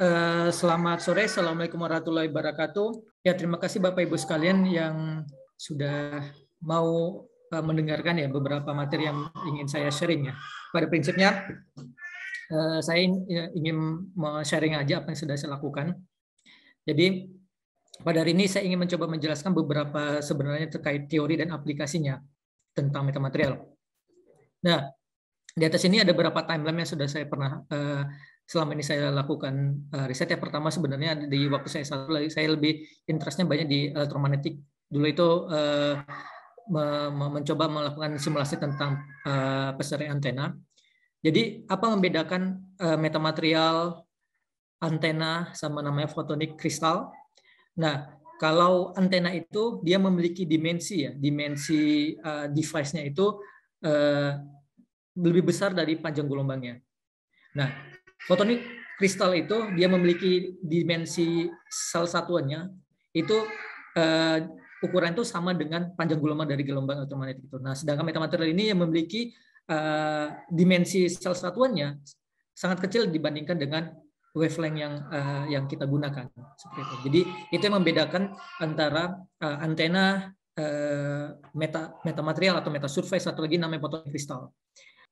Eh, selamat sore, Assalamualaikum warahmatullahi wabarakatuh. Ya, terima kasih Bapak-Ibu sekalian yang sudah mau eh, mendengarkan ya beberapa materi yang ingin saya sharing ya. Pada prinsipnya, eh, saya ya, ingin sharing aja apa yang sudah saya lakukan. Jadi, pada hari ini saya ingin mencoba menjelaskan beberapa sebenarnya terkait teori dan aplikasinya tentang metamaterial. Nah, di atas ini ada beberapa timeline yang sudah saya pernah selama ini saya lakukan uh, riset ya pertama sebenarnya di waktu saya satu lagi saya lebih interestnya banyak di elektromagnetik dulu itu uh, mencoba melakukan simulasi tentang uh, eh, peserai antena. Jadi apa membedakan uh, metamaterial antena sama namanya fotonik kristal? Nah, kalau antena itu dia memiliki dimensi ya, dimensi uh, device-nya itu uh, lebih besar dari panjang gelombangnya. Nah, fotonik kristal itu dia memiliki dimensi sel satuannya itu uh, ukuran itu sama dengan panjang gelombang dari gelombang elektromagnetik itu. Nah, sedangkan metamaterial ini yang memiliki uh, dimensi sel satuannya sangat kecil dibandingkan dengan wavelength yang uh, yang kita gunakan seperti itu. Jadi itu yang membedakan antara uh, antena uh, meta metamaterial atau meta surface atau lagi namanya fotonik kristal.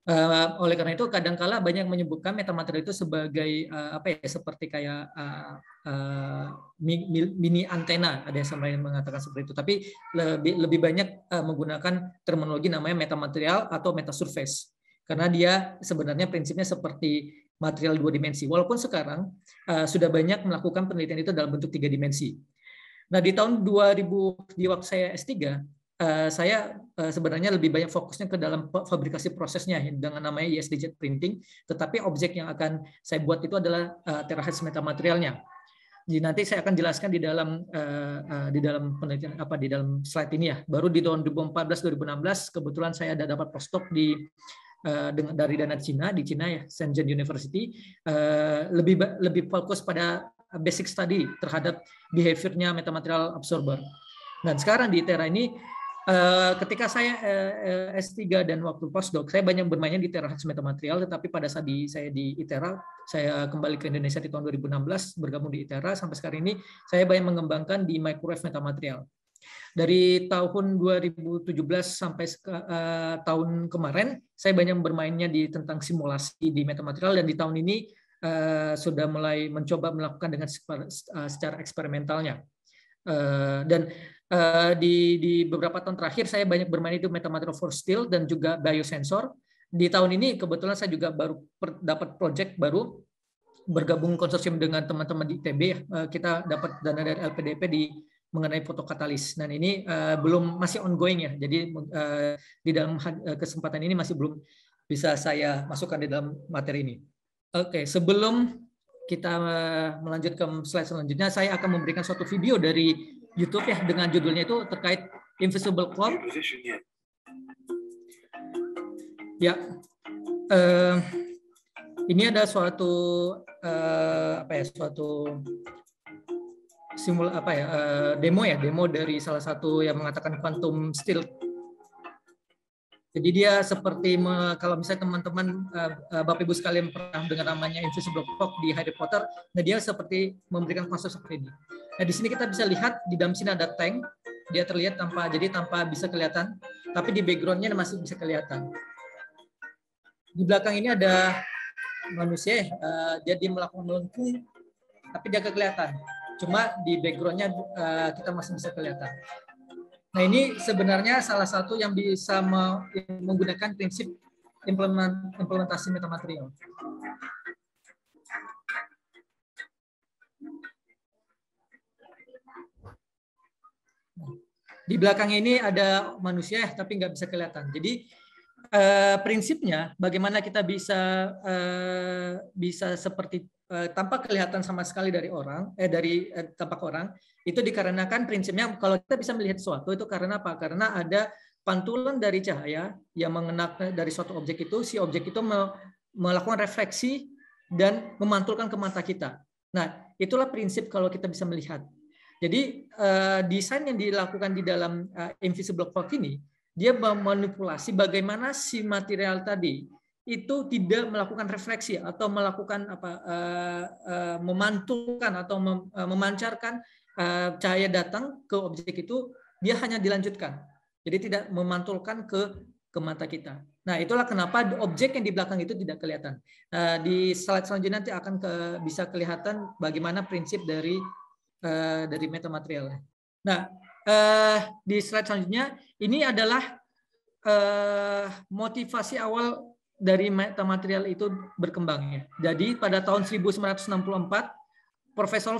Uh, oleh karena itu kadangkala banyak menyebutkan metamateri itu sebagai uh, apa ya seperti kayak uh, uh, mini antena ada yang yang mengatakan seperti itu tapi lebih lebih banyak uh, menggunakan terminologi namanya metamaterial atau metasurface karena dia sebenarnya prinsipnya seperti material dua dimensi walaupun sekarang uh, sudah banyak melakukan penelitian itu dalam bentuk tiga dimensi. Nah di tahun 2000 di waktu saya S3 Eh, saya eh, sebenarnya lebih banyak fokusnya ke dalam fabrikasi prosesnya dengan namanya e jet printing, tetapi objek yang akan saya buat itu adalah uh, eh, metamaterialnya. Jadi nanti saya akan jelaskan di dalam uh, uh, di dalam penelitian apa di dalam slide ini ya. Baru di tahun 2014 2016 kebetulan saya ada dapat postdoc di dari dana Cina di Cina ya Shenzhen University lebih lebih fokus pada basic study terhadap behaviornya metamaterial absorber. Dan sekarang di tera ini Eh, ketika saya eh, eh, S3 dan waktu postdoc, saya banyak bermainnya di Terra metamaterial, tetapi pada saat di, saya di ITERA, saya kembali ke Indonesia di tahun 2016, bergabung di ITERA, sampai sekarang ini saya banyak mengembangkan di microwave metamaterial. Dari tahun 2017 sampai uh, tahun kemarin, saya banyak bermainnya di tentang simulasi di metamaterial, dan di tahun ini uh, sudah mulai mencoba melakukan dengan secara, secara eksperimentalnya. Uh, dan Eh, di, di beberapa tahun terakhir saya banyak bermain itu metamaterial for steel dan juga biosensor. Di tahun ini kebetulan saya juga baru per, dapat project baru bergabung konsorsium dengan teman-teman di ITB Uh, ya. eh, kita dapat dana dari LPDP di mengenai fotokatalis dan ini uh, belum masih ongoing ya. Jadi uh, di dalam kesempatan ini masih belum bisa saya masukkan di dalam materi ini. Oke, okay, sebelum kita melanjutkan slide selanjutnya, saya akan memberikan suatu video dari YouTube ya dengan judulnya itu terkait Invisible Cloud. Ya, uh, ini ada suatu uh, apa ya suatu simul apa ya uh, demo ya demo dari salah satu yang mengatakan quantum steel. Jadi dia seperti me, kalau misalnya teman-teman uh, Bapak Ibu sekalian pernah dengar namanya Invisible Clock di Harry Potter, nah dia seperti memberikan konsep seperti ini Nah, di sini kita bisa lihat di dalam sini ada tank. Dia terlihat tanpa jadi tanpa bisa kelihatan, tapi di backgroundnya masih bisa kelihatan. Di belakang ini ada manusia, uh, eh, jadi melakukan melengkung, tapi dia kelihatan. Cuma di backgroundnya uh, kita masih bisa kelihatan. Nah ini sebenarnya salah satu yang bisa menggunakan prinsip implementasi metamaterial. di belakang ini ada manusia eh, tapi nggak bisa kelihatan. Jadi eh, prinsipnya bagaimana kita bisa eh, bisa seperti eh, tanpa kelihatan sama sekali dari orang eh dari eh, tampak orang itu dikarenakan prinsipnya kalau kita bisa melihat sesuatu itu karena apa? Karena ada pantulan dari cahaya yang mengenak eh, dari suatu objek itu si objek itu me, melakukan refleksi dan memantulkan ke mata kita. Nah, itulah prinsip kalau kita bisa melihat. Jadi uh, desain yang dilakukan di dalam uh, invisible cloak ini dia memanipulasi bagaimana si material tadi itu tidak melakukan refleksi atau melakukan apa uh, uh, memantulkan atau mem, uh, memancarkan uh, cahaya datang ke objek itu dia hanya dilanjutkan. Jadi tidak memantulkan ke ke mata kita. Nah, itulah kenapa objek yang di belakang itu tidak kelihatan. Nah, di slide selanjutnya nanti akan ke, bisa kelihatan bagaimana prinsip dari Eh, dari metamaterial. Ya. Nah, uh, di slide selanjutnya ini adalah uh, motivasi awal dari metamaterial itu berkembangnya. Jadi pada tahun 1964 Profesor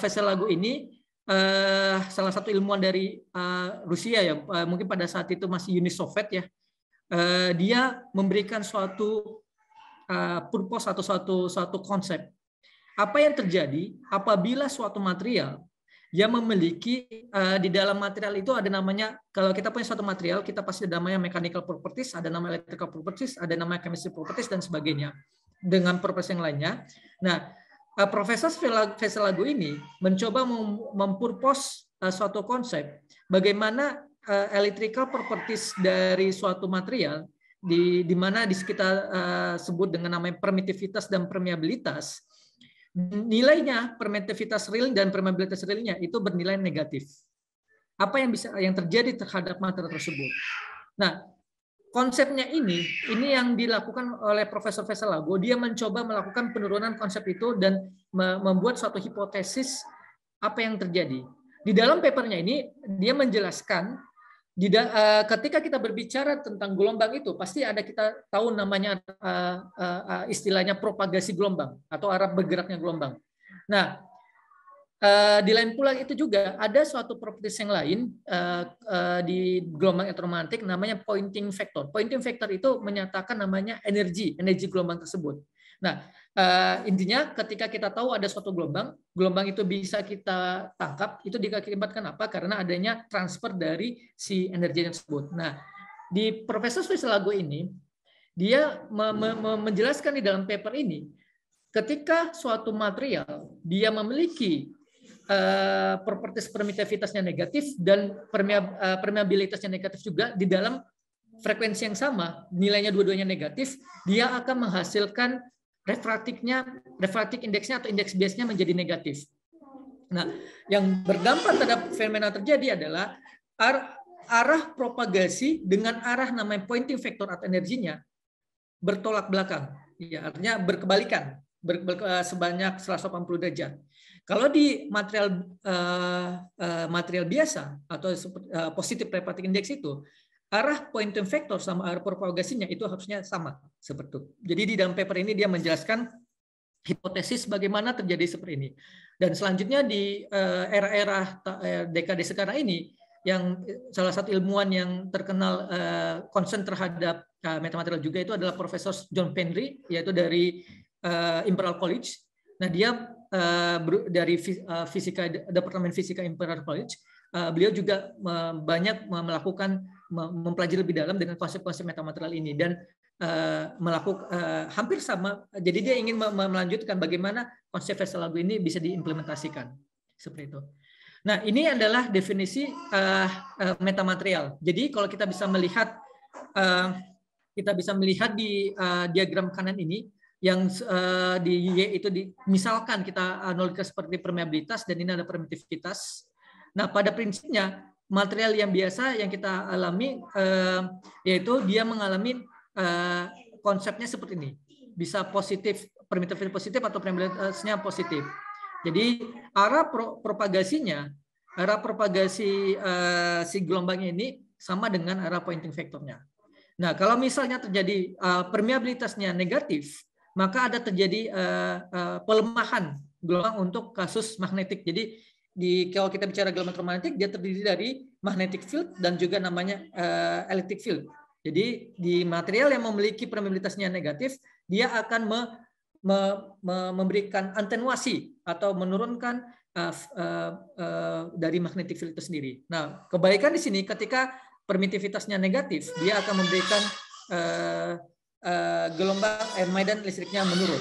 Veselago ini uh, salah satu ilmuwan dari uh, Rusia ya, uh, mungkin pada saat itu masih Uni Soviet ya. Uh, dia memberikan suatu uh, purpose atau suatu suatu konsep apa yang terjadi apabila suatu material yang memiliki uh, di dalam material itu ada namanya kalau kita punya suatu material kita pasti ada namanya mechanical properties, ada nama electrical properties, ada nama chemistry properties dan sebagainya dengan properties yang lainnya. Nah, uh, Profesor Veselago ini mencoba mempurpos uh, eh, suatu konsep bagaimana uh, electrical properties dari suatu material di di mana di kita uh, sebut dengan namanya permitivitas dan permeabilitas nilainya permittivitas real dan permeabilitas realnya itu bernilai negatif. Apa yang bisa yang terjadi terhadap materi tersebut? Nah, konsepnya ini ini yang dilakukan oleh Profesor Veselago, dia mencoba melakukan penurunan konsep itu dan membuat suatu hipotesis apa yang terjadi. Di dalam papernya ini dia menjelaskan di uh, ketika kita berbicara tentang gelombang itu pasti ada kita tahu namanya uh, uh, uh, istilahnya propagasi gelombang atau arah bergeraknya gelombang. Nah, uh, di lain pula itu juga ada suatu properti yang lain uh, uh, di gelombang elektromagnetik namanya pointing factor. Pointing factor itu menyatakan namanya energi, energi gelombang tersebut. Nah, uh, intinya ketika kita tahu ada suatu gelombang, gelombang itu bisa kita tangkap, itu diakibatkan apa? Karena adanya transfer dari si energi yang tersebut. Nah, di Profesor Swiselago ini, dia me me me menjelaskan di dalam paper ini, ketika suatu material dia memiliki uh, properties permitivitasnya negatif dan eh, permeabilitasnya negatif juga di dalam frekuensi yang sama, nilainya dua-duanya negatif, dia akan menghasilkan refraktifnya refraktif indeksnya atau indeks biasnya menjadi negatif. Nah, yang berdampak terhadap fenomena terjadi adalah ar arah propagasi dengan arah namanya pointing vector atau energinya bertolak belakang. Ya, artinya berkebalikan ber, ber, eh, sebanyak 180 derajat. Kalau di material uh, uh, material biasa atau uh, positif refraktif indeks itu arah pointing vector sama arah propagasinya itu harusnya sama seperti itu. Jadi di dalam paper ini dia menjelaskan hipotesis bagaimana terjadi seperti ini. Dan selanjutnya di eh, era-era eh, dekade sekarang ini yang eh, salah satu ilmuwan yang terkenal uh, terhadap metamaterial juga itu adalah Profesor John Penry yaitu dari Imperial College. Nah, dia dari fisika Departemen Fisika Imperial College, beliau juga banyak melakukan mempelajari lebih dalam dengan konsep-konsep metamaterial ini dan eh, melakukan eh, hampir sama. Jadi dia ingin melanjutkan bagaimana konsep vessel lagu ini bisa diimplementasikan seperti itu. Nah, ini adalah definisi eh, metamaterial. Jadi kalau kita bisa melihat kita bisa melihat di diagram kanan ini yang uh, di Y itu di, misalkan kita analisis seperti permeabilitas dan ini ada permitivitas. Nah, pada prinsipnya material yang biasa yang kita alami eh, yaitu dia mengalami eh, konsepnya seperti ini bisa positif permittivity positif atau permittance-nya positif jadi arah pro propagasinya arah propagasi eh, si gelombang ini sama dengan arah pointing vektornya nah kalau misalnya terjadi eh, permeabilitasnya negatif maka ada terjadi eh, eh, pelemahan gelombang untuk kasus magnetik jadi di kalau kita bicara geomagnetik dia terdiri dari magnetic field dan juga namanya uh, eh, electric field. Jadi di material yang memiliki permeabilitasnya negatif, dia akan me, me, me, memberikan antenuasi atau menurunkan uh, uh, uh, dari magnetic field itu sendiri. Nah, kebaikan di sini ketika permitivitasnya negatif, dia akan memberikan uh, uh, gelombang air medan listriknya menurun.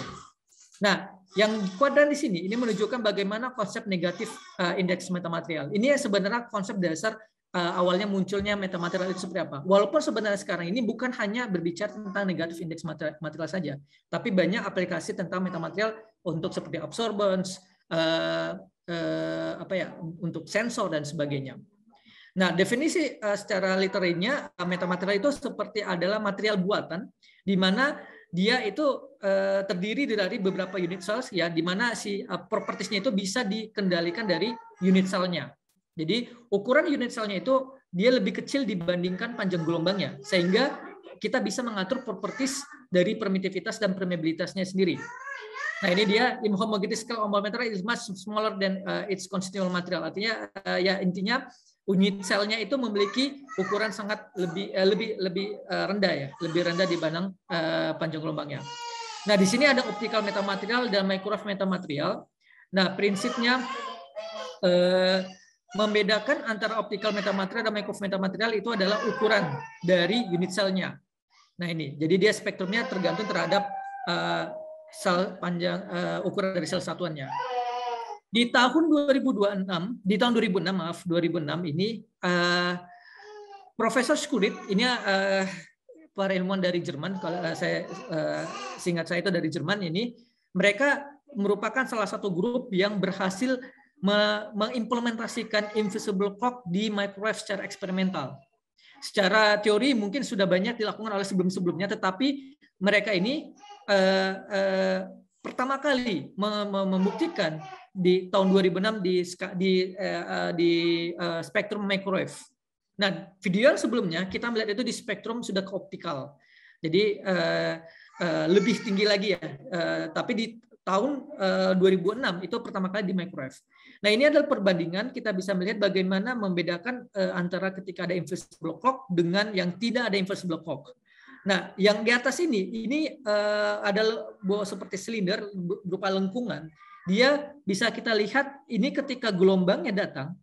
Nah, yang kuadran di sini ini menunjukkan bagaimana konsep negatif uh, indeks metamaterial. Ini sebenarnya konsep dasar uh, awalnya munculnya metamaterial itu seperti apa. Walaupun sebenarnya sekarang ini bukan hanya berbicara tentang negatif indeks material, saja, tapi banyak aplikasi tentang metamaterial untuk seperti absorbance, uh, uh, apa ya, untuk sensor dan sebagainya. Nah, definisi uh, secara literalnya uh, metamaterial itu seperti adalah material buatan di mana dia itu uh, terdiri dari beberapa unit cells ya di mana si uh, propertiesnya itu bisa dikendalikan dari unit selnya. Jadi ukuran unit selnya itu dia lebih kecil dibandingkan panjang gelombangnya sehingga kita bisa mengatur properties dari permitivitas dan permeabilitasnya sendiri. Nah ini dia inhomogeneity scale on is much smaller than uh, its constitutional material. Artinya uh, ya intinya unit selnya itu memiliki ukuran sangat lebih eh, lebih lebih eh, rendah ya, lebih rendah dibanding eh, panjang gelombangnya. Nah, di sini ada optical metamaterial dan microwave metamaterial. Nah, prinsipnya eh, membedakan antara optical metamaterial dan microwave metamaterial itu adalah ukuran dari unit selnya. Nah, ini. Jadi dia spektrumnya tergantung terhadap eh, sel panjang eh, ukuran dari sel satuannya. Di tahun 2026, di tahun 2006 maaf, 2006 ini uh, Profesor Skudit ini uh, eh, para ilmuwan dari Jerman kalau eh, saya uh, singkat saya itu dari Jerman ini mereka merupakan salah satu grup yang berhasil me mengimplementasikan invisible clock di microwave secara eksperimental. Secara teori mungkin sudah banyak dilakukan oleh sebelum-sebelumnya, tetapi mereka ini uh, uh, pertama kali mem membuktikan di tahun 2006 di di uh, di uh, eh, spektrum microwave. Nah, video yang sebelumnya kita melihat itu di spektrum sudah ke optikal. Jadi uh, uh, lebih tinggi lagi ya. Uh, tapi di tahun uh, 2006 itu pertama kali di microwave. Nah, ini adalah perbandingan kita bisa melihat bagaimana membedakan uh, antara ketika ada inverse block clock dengan yang tidak ada inverse block clock. Nah, yang di atas ini ini uh, adalah seperti silinder berupa lengkungan dia bisa kita lihat ini ketika gelombangnya datang,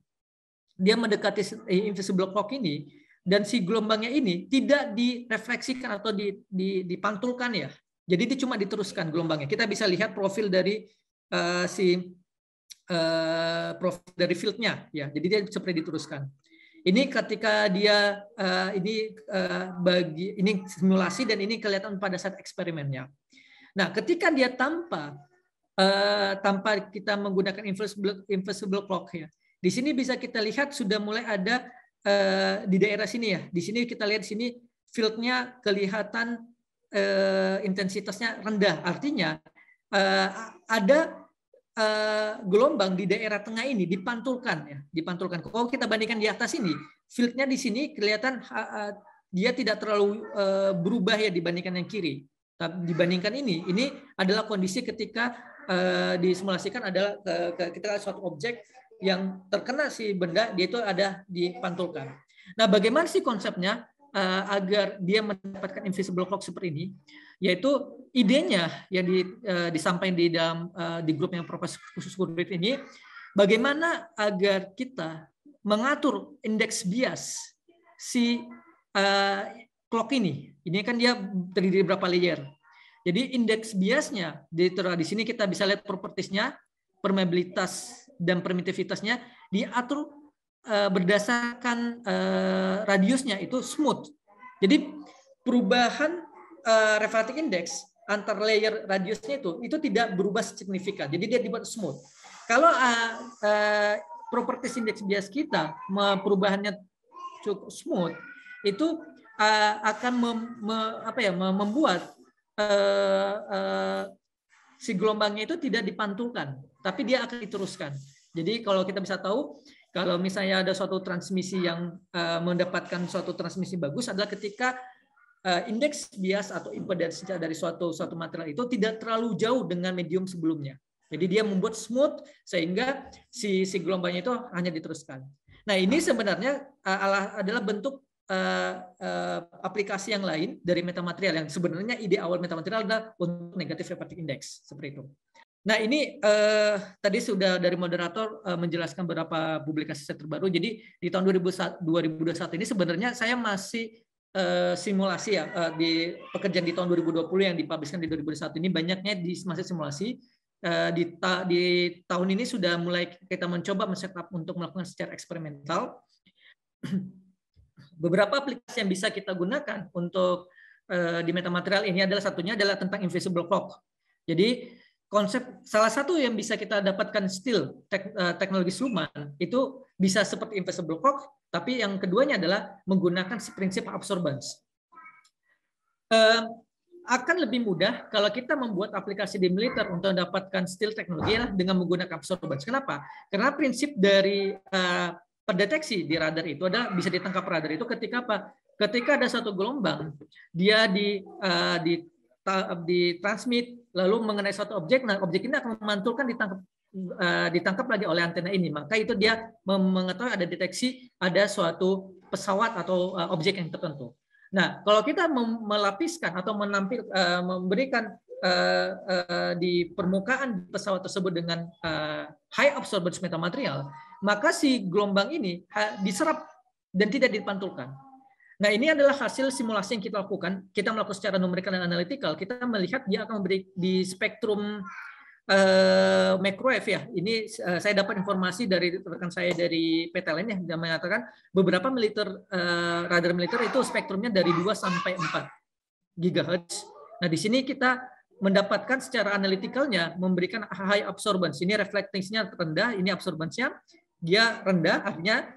dia mendekati eh, invisible clock ini, dan si gelombangnya ini tidak direfleksikan atau dipantulkan ya. Jadi itu cuma diteruskan gelombangnya. Kita bisa lihat profil dari uh, si uh, profil dari fieldnya ya. Jadi dia seperti diteruskan. Ini ketika dia uh, ini uh, bagi ini simulasi dan ini kelihatan pada saat eksperimennya. Nah, ketika dia tanpa Eh, tanpa kita menggunakan invisible, invisible clock ya. Di sini bisa kita lihat sudah mulai ada eh, di daerah sini ya. Di sini kita lihat sini fieldnya kelihatan eh, intensitasnya rendah. Artinya ada gelombang di daerah tengah ini dipantulkan ya, dipantulkan. Kalau kita bandingkan di atas ini, fieldnya di sini kelihatan dia tidak terlalu berubah ya dibandingkan yang kiri. dibandingkan ini, ini adalah kondisi ketika uh, disimulasikan adalah ke, ke, ketika suatu objek yang terkena si benda dia itu ada dipantulkan. Nah, bagaimana sih konsepnya uh, agar dia mendapatkan invisible clock seperti ini? Yaitu idenya yang di, uh, disampaikan di dalam uh, di grup yang Profesor khusus Kurit ini, bagaimana agar kita mengatur indeks bias si uh, clock ini. Ini kan dia terdiri berapa layer? Jadi indeks biasnya di di sini kita bisa lihat propertisnya, permeabilitas dan permitivitasnya diatur eh, berdasarkan eh, radiusnya itu smooth. Jadi perubahan eh, refractive index antar layer radiusnya itu itu tidak berubah signifikan. Jadi dia dibuat smooth. Kalau uh, uh, indeks bias kita perubahannya cukup smooth, itu uh, akan mem, me, apa ya, membuat Eh, eh, si gelombangnya itu tidak dipantulkan, tapi dia akan diteruskan. Jadi kalau kita bisa tahu, kalau misalnya ada suatu transmisi yang eh, mendapatkan suatu transmisi bagus adalah ketika indeks bias atau impedansi dari suatu suatu material itu tidak terlalu jauh dengan medium sebelumnya. Jadi dia membuat smooth sehingga si si gelombangnya itu hanya diteruskan. Nah ini sebenarnya adalah bentuk Eh, eh, aplikasi yang lain dari metamaterial yang sebenarnya ide awal metamaterial adalah untuk negatif repartic index seperti itu. Nah ini uh, tadi sudah dari moderator uh, menjelaskan beberapa publikasi terbaru. Jadi di tahun 2021 ini sebenarnya saya masih uh, simulasi ya uh, di pekerjaan di tahun 2020 yang dipublishkan di 2021 ini banyaknya di masih simulasi di, ta, di tahun ini sudah mulai kita mencoba men-setup untuk melakukan secara eksperimental beberapa aplikasi yang bisa kita gunakan untuk uh, di metamaterial ini adalah satunya adalah tentang invisible clock. Jadi konsep salah satu yang bisa kita dapatkan still tek, uh, teknologi suman itu bisa seperti invisible clock, tapi yang keduanya adalah menggunakan prinsip absorbance. Uh, akan lebih mudah kalau kita membuat aplikasi di militer untuk mendapatkan steel teknologi dengan menggunakan absorbance. Kenapa? Karena prinsip dari terdeteksi di radar itu ada bisa ditangkap radar itu ketika apa? Ketika ada satu gelombang dia di uh, di ta, transmit lalu mengenai suatu objek, nah objek ini akan memantulkan ditangkap uh, ditangkap lagi oleh antena ini. Maka itu dia mengetahui ada deteksi ada suatu pesawat atau uh, objek yang tertentu. Nah, kalau kita melapiskan atau menampil uh, memberikan uh, uh, di permukaan pesawat tersebut dengan uh, high absorbance metamaterial, maka si gelombang ini diserap dan tidak dipantulkan. Nah, ini adalah hasil simulasi yang kita lakukan. Kita melakukan secara numerikal dan analitikal. Kita melihat dia akan memberi di spektrum uh, microwave ya. Ini uh, saya dapat informasi dari rekan saya dari PTLN ya, yang mengatakan beberapa militer uh, radar militer itu spektrumnya dari 2 sampai 4 GHz. Nah, di sini kita mendapatkan secara analitikalnya memberikan high absorbance. Ini reflectance-nya rendah, ini absorbansinya dia rendah artinya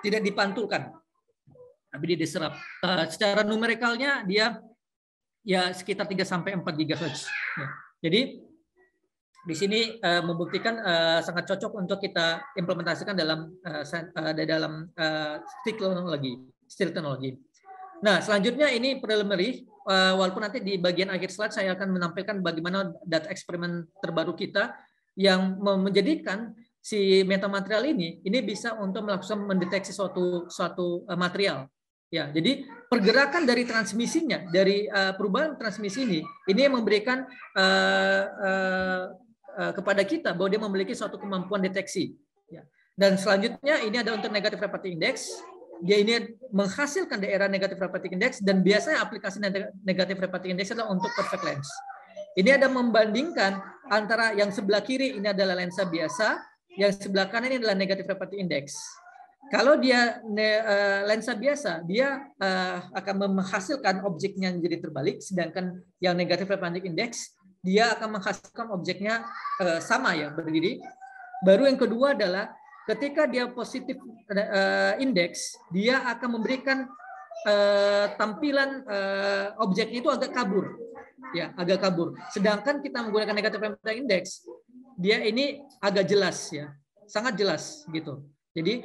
tidak dipantulkan tapi dia diserap uh, secara numerikalnya dia ya sekitar 3 sampai 4 GHz ya. jadi di sini uh, membuktikan uh, sangat cocok untuk kita implementasikan dalam ada uh, dalam uh, teknologi steel teknologi nah selanjutnya ini preliminary uh, walaupun nanti di bagian akhir slide saya akan menampilkan bagaimana data eksperimen terbaru kita yang menjadikan si metamaterial ini ini bisa untuk melakukan mendeteksi suatu suatu eh, material. Ya, jadi pergerakan dari transmisinya dari uh, perubahan transmisi ini ini yang memberikan uh, uh, uh, kepada kita bahwa dia memiliki suatu kemampuan deteksi. Ya. Dan selanjutnya ini ada untuk negatif property index. Dia ini menghasilkan daerah negatif refractive index dan biasanya aplikasi negatif refractive index adalah untuk perfect lens. Ini ada membandingkan antara yang sebelah kiri ini adalah lensa biasa, yang sebelah kanan ini adalah negative property index. Kalau dia eh, lensa biasa, dia eh, akan menghasilkan objeknya menjadi terbalik, sedangkan yang negative property index dia akan menghasilkan objeknya eh, sama ya berdiri. Baru yang kedua adalah ketika dia positif index, dia akan memberikan tampilan uh, objeknya itu agak kabur, ya agak kabur. Sedangkan kita menggunakan negative property index, dia ini agak jelas ya, sangat jelas gitu. Jadi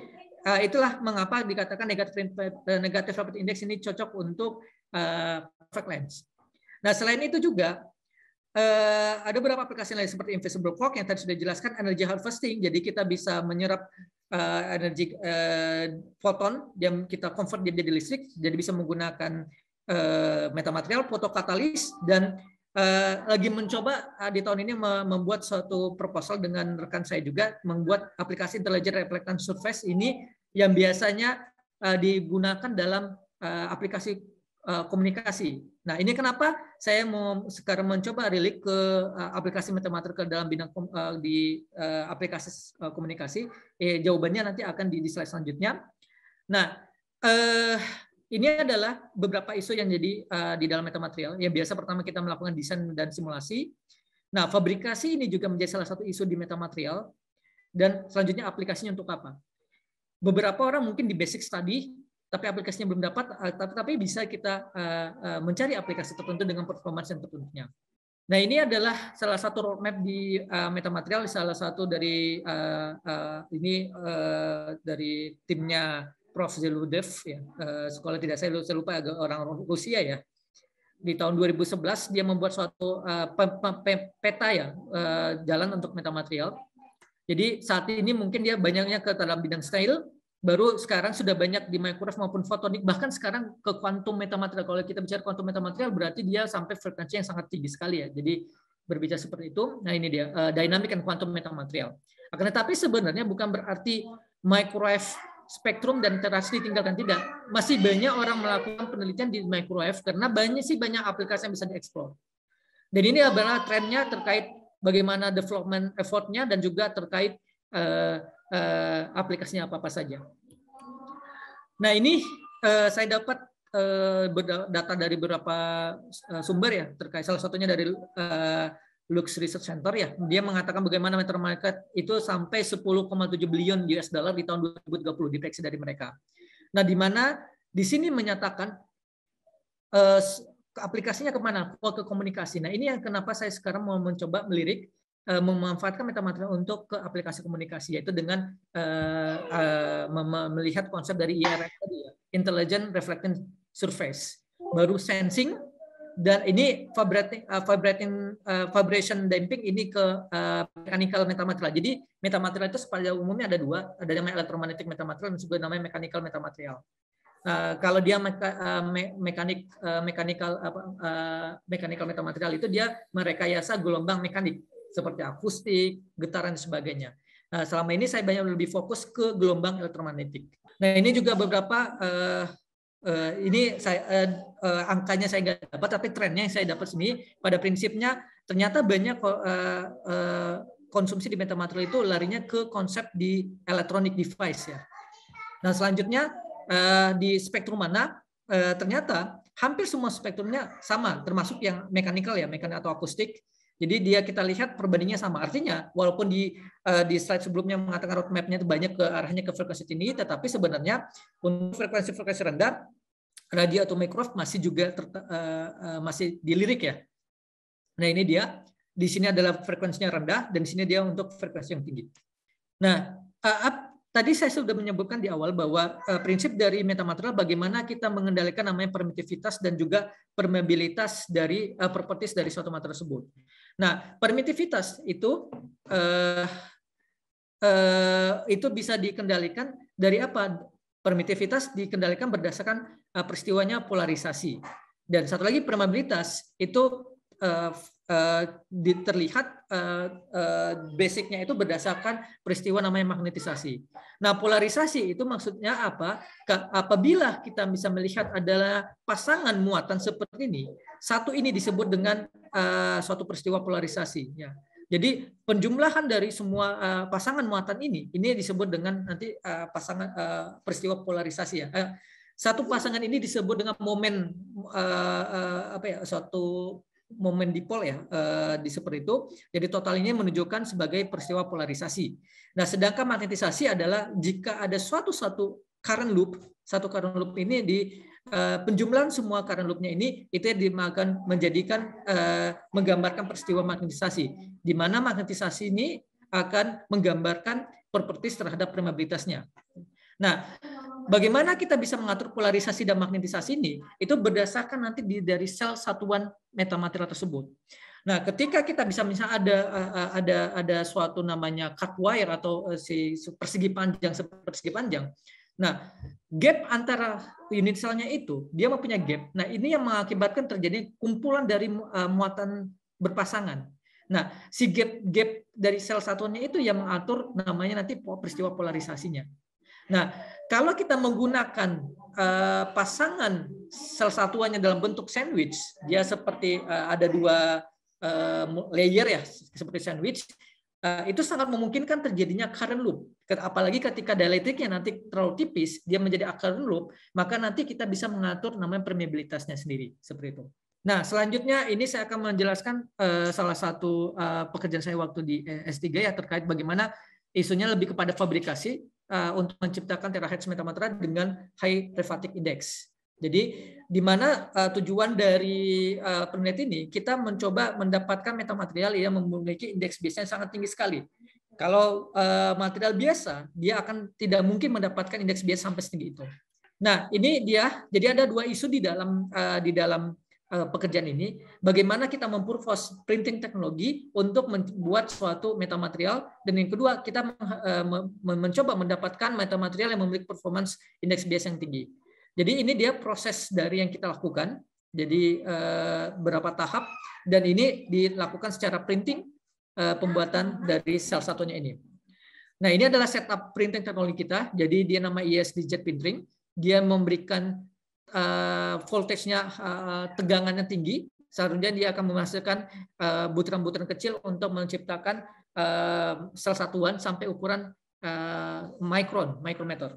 uh, itulah mengapa dikatakan negatif eh, eh, negatif rapid index ini cocok untuk uh, perfect lens. Nah selain itu juga uh, ada beberapa aplikasi lain seperti invisible clock yang tadi sudah dijelaskan energy harvesting. Jadi kita bisa menyerap uh, energi uh, foton yang kita convert jadi listrik, jadi bisa menggunakan uh, metamaterial, fotokatalis dan Eh, lagi mencoba eh, di tahun ini membuat suatu proposal dengan rekan saya juga membuat aplikasi intelligent reflectant surface ini yang biasanya eh, digunakan dalam aplikasi komunikasi. Nah ini kenapa saya mau sekarang mencoba relate ke aplikasi matematika dalam bidang di aplikasi komunikasi. Eh, jawabannya nanti akan di, di slide selanjutnya. Nah ini adalah beberapa isu yang jadi uh, di dalam metamaterial. Yang biasa pertama kita melakukan desain dan simulasi. Nah, fabrikasi ini juga menjadi salah satu isu di metamaterial. Dan selanjutnya aplikasinya untuk apa? Beberapa orang mungkin di basic study, tapi aplikasinya belum dapat, eh, tapi, bisa kita eh, mencari aplikasi tertentu dengan performance yang tertentunya. Nah, ini adalah salah satu roadmap di metamaterial, salah satu dari ini dari timnya Prof. Zeludev ya, eh, sekolah tidak saya, saya lupa orang Rusia ya. Di tahun 2011 dia membuat suatu eh, peta ya eh, jalan untuk metamaterial. Jadi saat ini mungkin dia banyaknya ke dalam bidang style, baru sekarang sudah banyak di microwave maupun fotonik bahkan sekarang ke kuantum metamaterial kalau kita bicara kuantum metamaterial berarti dia sampai frekuensi yang sangat tinggi sekali ya jadi berbicara seperti itu nah ini dia dinamik dynamic and quantum metamaterial akan tetapi sebenarnya bukan berarti microwave spektrum dan teras ditinggalkan tidak. Masih banyak orang melakukan penelitian di microwave karena banyak sih banyak aplikasi yang bisa dieksplor. Dan ini adalah trennya terkait bagaimana development effortnya dan juga terkait uh, uh, aplikasinya apa apa saja. Nah ini uh, saya dapat uh, data dari beberapa uh, sumber ya terkait salah satunya dari uh, Lux Research Center ya, dia mengatakan bagaimana meter market itu sampai 10,7 billion US dollar di tahun 2030 deteksi dari mereka. Nah, di mana di sini menyatakan uh, aplikasinya kemana? Ke komunikasi. Nah, ini yang kenapa saya sekarang mau mencoba melirik uh, memanfaatkan metamaterial untuk ke aplikasi komunikasi yaitu dengan uh, uh, melihat konsep dari IRF tadi ya, Intelligent Reflectance Surface. Baru sensing, dan ini vibrating uh, vibrating uh, vibration damping ini ke uh, mechanical metamaterial. Jadi metamaterial itu sepanjang umumnya ada dua, ada namanya elektromagnetik metamaterial dan juga namanya mechanical metamaterial. Uh, kalau dia meka, uh, me, mekanik uh, mechanical apa uh, mechanical metamaterial itu dia merekayasa gelombang mekanik seperti akustik, getaran dan sebagainya. Nah, selama ini saya banyak lebih fokus ke gelombang elektromagnetik. Nah, ini juga beberapa uh, uh, ini saya uh, uh, angkanya saya nggak dapat tapi trennya yang saya dapat sendiri pada prinsipnya ternyata banyak uh, uh, konsumsi di material itu larinya ke konsep di electronic device ya. Nah selanjutnya uh, di spektrum mana uh, ternyata hampir semua spektrumnya sama termasuk yang mekanikal ya mekanik atau akustik jadi dia kita lihat perbandingnya sama. Artinya walaupun di uh, di slide sebelumnya mengatakan roadmap-nya itu banyak ke arahnya ke frekuensi tinggi, tetapi sebenarnya untuk frekuensi-frekuensi rendah radio atau microwave masih juga ter, uh, uh, masih dilirik ya. Nah ini dia di sini adalah frekuensinya rendah dan di sini dia untuk frekuensi yang tinggi. Nah uh, up, tadi saya sudah menyebutkan di awal bahwa uh, prinsip dari metamaterial bagaimana kita mengendalikan namanya permitivitas dan juga permeabilitas dari uh, properties dari suatu materi tersebut. Nah, permitivitas itu eh, eh, itu bisa dikendalikan dari apa? Permitivitas dikendalikan berdasarkan eh, peristiwanya polarisasi. Dan satu lagi permeabilitas itu eh, Eh, terlihat eh, eh, basicnya itu berdasarkan peristiwa namanya magnetisasi. Nah, polarisasi itu maksudnya apa? Apabila kita bisa melihat adalah pasangan muatan seperti ini, satu ini disebut dengan suatu peristiwa polarisasi. Ya. Jadi penjumlahan dari semua uh, pasangan muatan ini, ini disebut dengan nanti uh, pasangan uh, peristiwa polarisasi ya. Uh, satu pasangan ini disebut dengan momen uh, uh, apa ya? Suatu momen dipol ya eh, di seperti itu. Jadi total ini menunjukkan sebagai peristiwa polarisasi. Nah, sedangkan magnetisasi adalah jika ada suatu satu current loop, satu current loop ini di eh, penjumlahan semua current loopnya ini itu dimakan menjadikan eh, menggambarkan peristiwa magnetisasi. Di mana magnetisasi ini akan menggambarkan properti terhadap permeabilitasnya. Nah, bagaimana kita bisa mengatur polarisasi dan magnetisasi ini itu berdasarkan nanti dari sel satuan metamaterial tersebut. Nah, ketika kita bisa misalnya ada eh, eh, ada ada suatu namanya cut wire atau eh, si persegi panjang persegi panjang. Nah, gap antara unit selnya itu dia mempunyai gap. Nah, ini yang mengakibatkan terjadi kumpulan dari muatan berpasangan. Nah, si gap gap dari sel satunya itu yang mengatur namanya nanti peristiwa polarisasinya. Nah, kalau kita menggunakan uh, pasangan salah satuannya dalam bentuk sandwich, dia seperti uh, ada dua uh, layer ya, seperti sandwich, uh, itu sangat memungkinkan terjadinya current loop. Apalagi ketika daya listriknya nanti terlalu tipis, dia menjadi current loop, maka nanti kita bisa mengatur namanya permeabilitasnya sendiri, seperti itu. Nah, selanjutnya ini saya akan menjelaskan uh, salah satu uh, pekerjaan saya waktu di S3 ya terkait bagaimana isunya lebih kepada fabrikasi Eh, untuk menciptakan terahertz metamatra dengan high refractive index. Jadi di mana eh, tujuan dari uh, eh, penelitian ini kita mencoba mendapatkan metamaterial yang memiliki indeks yang sangat tinggi sekali. Kalau material biasa, dia akan tidak mungkin mendapatkan indeks bias sampai setinggi itu. Nah, ini dia. Jadi ada dua isu di dalam di dalam Eh, pekerjaan ini, bagaimana kita mempurpose printing teknologi untuk membuat suatu metamaterial dan yang kedua kita eh, mencoba mendapatkan metamaterial yang memiliki performance indeks bias yang tinggi. Jadi ini dia proses dari yang kita lakukan. Jadi eh, berapa tahap dan ini dilakukan secara printing pembuatan dari salah satunya ini. Nah ini adalah setup printing teknologi kita. Jadi dia nama Jet Printing. Dia memberikan uh, voltage-nya uh, tegangannya tinggi, seharusnya dia akan menghasilkan eh, butiran-butiran kecil untuk menciptakan uh, sel satuan sampai ukuran uh, mikron, mikrometer.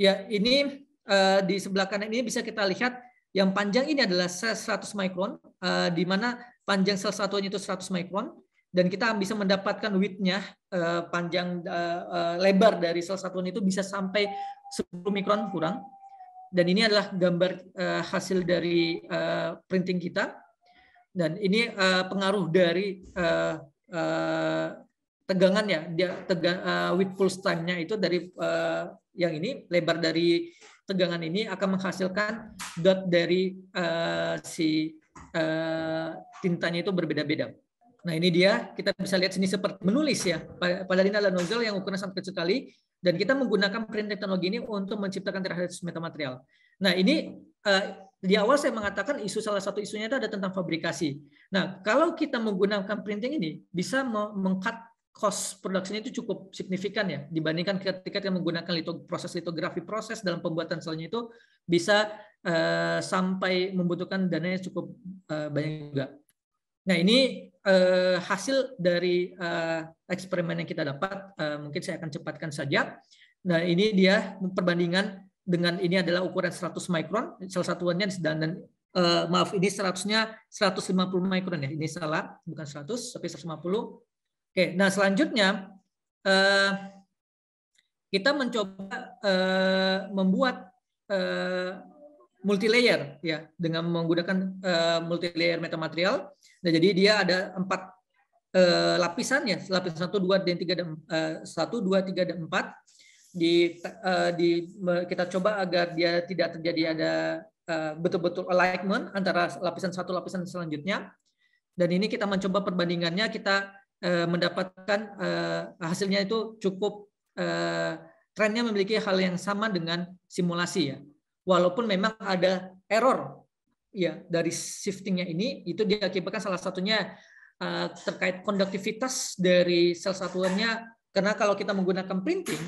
Ya, ini uh, di sebelah kanan ini bisa kita lihat yang panjang ini adalah sel 100 mikron, uh, di mana panjang sel satuan itu 100 mikron, dan kita bisa mendapatkan width-nya uh, panjang uh, uh, lebar dari sel satuan itu bisa sampai 10 mikron kurang dan ini adalah gambar uh, hasil dari uh, printing kita dan ini uh, pengaruh dari uh, uh, tegangannya dia tegang uh, with full time-nya itu dari uh, yang ini lebar dari tegangan ini akan menghasilkan dot dari uh, si uh, tintanya itu berbeda-beda. Nah ini dia kita bisa lihat sini seperti menulis ya pada, ini adalah nozzle yang ukurannya sangat kecil sekali dan kita menggunakan print teknologi ini untuk menciptakan terhadap metamaterial. Nah, ini eh, di awal saya mengatakan isu salah satu isunya itu ada tentang fabrikasi. Nah, kalau kita menggunakan printing ini bisa mengkat cost production itu cukup signifikan ya dibandingkan ketika kita menggunakan litog proses litografi proses dalam pembuatan selnya itu bisa eh, sampai membutuhkan dana yang cukup eh, banyak juga. Nah, ini eh, hasil dari eh, eksperimen yang kita dapat, eh, mungkin saya akan cepatkan saja. Nah, ini dia perbandingan dengan ini adalah ukuran 100 mikron, salah satunya dan, dan eh, maaf ini 100-nya 150 mikron ya. Ini salah, bukan 100 tapi 150. Oke, nah selanjutnya eh, kita mencoba eh, membuat eh, multilayer ya dengan menggunakan uh, multilayer metamaterial. Nah, jadi dia ada empat uh, ya, lapisan 1 2 dan 3 dan uh, 1 2 3 dan 4 di uh, di kita coba agar dia tidak terjadi ada betul eh, betul-betul alignment antara lapisan satu lapisan selanjutnya. Dan ini kita mencoba perbandingannya kita uh, mendapatkan uh, hasilnya itu cukup uh, trennya memiliki hal yang sama dengan simulasi ya walaupun memang ada error ya dari shiftingnya ini itu diakibatkan salah satunya uh, terkait konduktivitas dari sel satuannya karena kalau kita menggunakan printing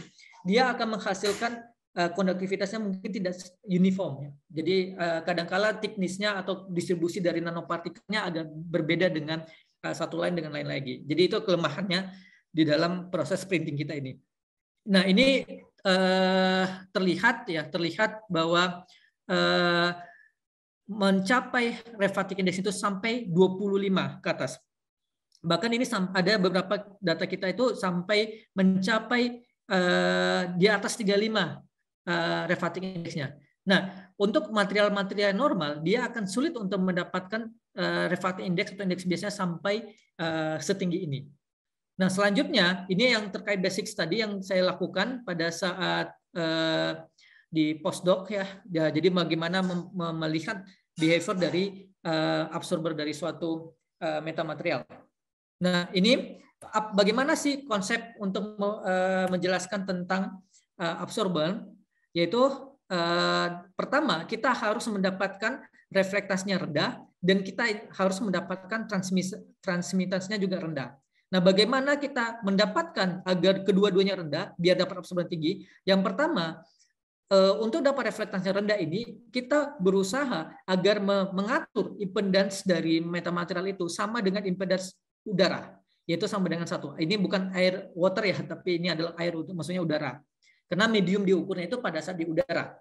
dia akan menghasilkan uh, konduktivitasnya mungkin tidak uniform ya. Jadi uh, kadangkala teknisnya atau distribusi dari nanopartikelnya agak berbeda dengan uh, satu lain dengan lain lagi. Jadi itu kelemahannya di dalam proses printing kita ini. Nah, ini eh, terlihat ya terlihat bahwa eh, mencapai refatik indeks itu sampai 25 ke atas. Bahkan ini ada beberapa data kita itu sampai mencapai eh, di atas 35 eh, refatik indeksnya. Nah, untuk material-material normal, dia akan sulit untuk mendapatkan uh, indeks indeks atau indeks biasanya sampai uh, setinggi ini. Nah, selanjutnya ini yang terkait basic tadi yang saya lakukan pada saat eh, di postdoc ya. ya. Jadi bagaimana melihat behavior dari eh, absorber dari suatu eh, metamaterial. Nah, ini bagaimana sih konsep untuk eh, menjelaskan tentang eh, absorber yaitu eh, pertama kita harus mendapatkan reflektasnya rendah dan kita harus mendapatkan transmis transmitansinya juga rendah. Nah, bagaimana kita mendapatkan agar kedua-duanya rendah biar dapat absorban tinggi? Yang pertama, eh, untuk dapat reflektansi rendah ini, kita berusaha agar mengatur impedans dari metamaterial itu sama dengan impedans udara, yaitu sama dengan satu. Ini bukan air water ya, tapi ini adalah air untuk maksudnya udara. Karena medium diukurnya itu pada saat di udara.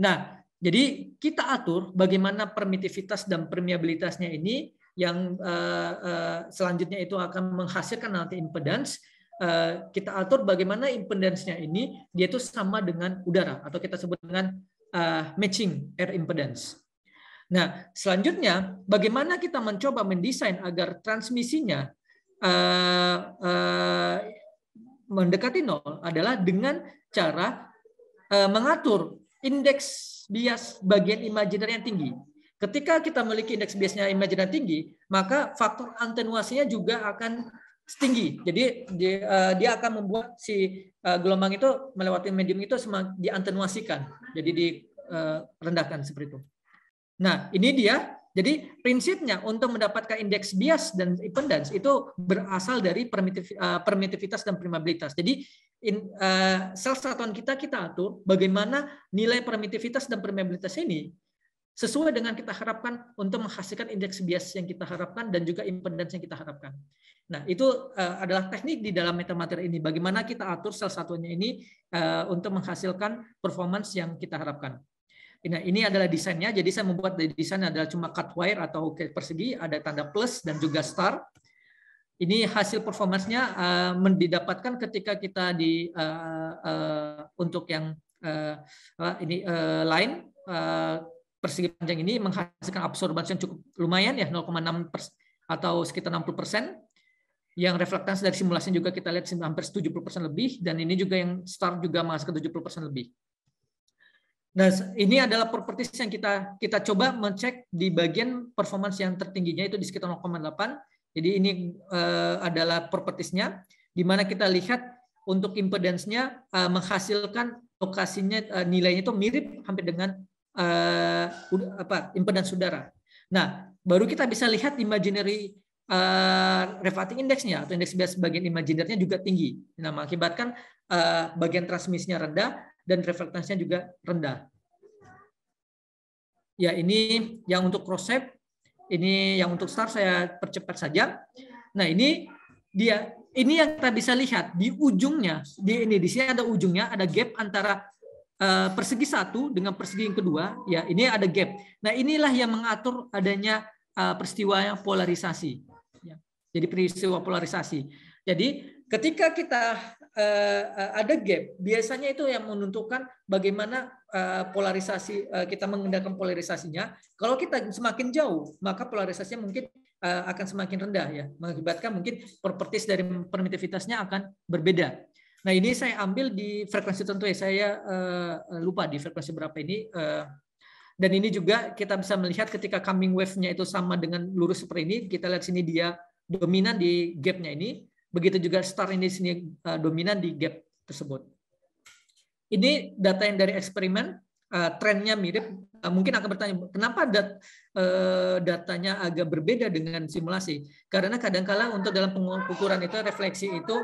Nah, jadi kita atur bagaimana permitivitas dan permeabilitasnya ini yang uh, uh, selanjutnya itu akan menghasilkan nanti impedance uh, kita atur bagaimana impedance-nya ini dia itu sama dengan udara atau kita sebut dengan uh, matching air impedance. Nah, selanjutnya bagaimana kita mencoba mendesain agar transmisinya uh, uh, mendekati nol adalah dengan cara uh, mengatur indeks bias bagian imajiner yang tinggi. Ketika kita memiliki indeks biasnya imajiner tinggi, maka faktor antenuasinya juga akan setinggi. Jadi dia, uh, eh, dia akan membuat si uh, gelombang itu melewati medium itu diantenuasikan. Jadi direndahkan eh, uh, seperti itu. Nah, ini dia. Jadi prinsipnya untuk mendapatkan indeks bias dan impedance itu berasal dari permitiv, uh, permitivitas dan primabilitas. Jadi in, uh, sel satuan kita kita atur bagaimana nilai permitivitas dan permeabilitas ini sesuai dengan kita harapkan untuk menghasilkan indeks bias yang kita harapkan dan juga impedansi yang kita harapkan. Nah, itu uh, adalah teknik di dalam metamater ini. Bagaimana kita atur sel satunya ini uh, untuk menghasilkan performance yang kita harapkan. Nah, ini adalah desainnya. Jadi saya membuat desainnya adalah cuma cut wire atau persegi, ada tanda plus dan juga star. Ini hasil performansnya uh, eh, didapatkan ketika kita di uh, uh, untuk yang uh, ini uh, line uh, persegi panjang ini menghasilkan absorbansi yang cukup lumayan ya 0,6 atau sekitar 60 persen. Yang reflektansi dari simulasi juga kita lihat hampir 70 persen lebih dan ini juga yang start juga menghasilkan 70 persen lebih. Nah, ini adalah properties yang kita kita coba mengecek di bagian performance yang tertingginya itu di sekitar 0,8. Jadi ini uh, adalah propertiesnya di mana kita lihat untuk impedensnya uh, eh, menghasilkan lokasinya uh, nilainya itu mirip hampir dengan uh, apa impedans udara. Nah, baru kita bisa lihat imaginary uh, eh, refracting indeksnya atau indeks bias bagian imaginernya juga tinggi. Nah, mengakibatkan uh, bagian transmisinya rendah dan reflektansinya juga rendah. Ya, ini yang untuk cross shape, ini yang untuk star saya percepat saja. Nah, ini dia ini yang kita bisa lihat di ujungnya di ini di sini ada ujungnya ada gap antara Eh, persegi satu dengan persegi yang kedua ya ini ada gap. Nah inilah yang mengatur adanya eh, peristiwa yang polarisasi. Ya. Jadi peristiwa polarisasi. Jadi ketika kita eh, ada gap, biasanya itu yang menentukan bagaimana polarisasi kita mengendalikan polarisasinya. Kalau kita semakin jauh, maka polarisasinya mungkin akan semakin rendah ya, mengakibatkan mungkin properties dari permitivitasnya akan berbeda. Nah ini saya ambil di frekuensi tertentu ya saya eh, lupa di frekuensi berapa ini. Eh, dan ini juga kita bisa melihat ketika coming wave-nya itu sama dengan lurus seperti ini. Kita lihat sini dia dominan di gap-nya ini. Begitu juga star ini sini eh, dominan di gap tersebut. Ini data yang dari eksperimen. Uh, trennya mirip. mungkin akan bertanya kenapa dat, datanya agak berbeda dengan simulasi. Karena kadangkala -kadang untuk dalam pengukuran itu refleksi itu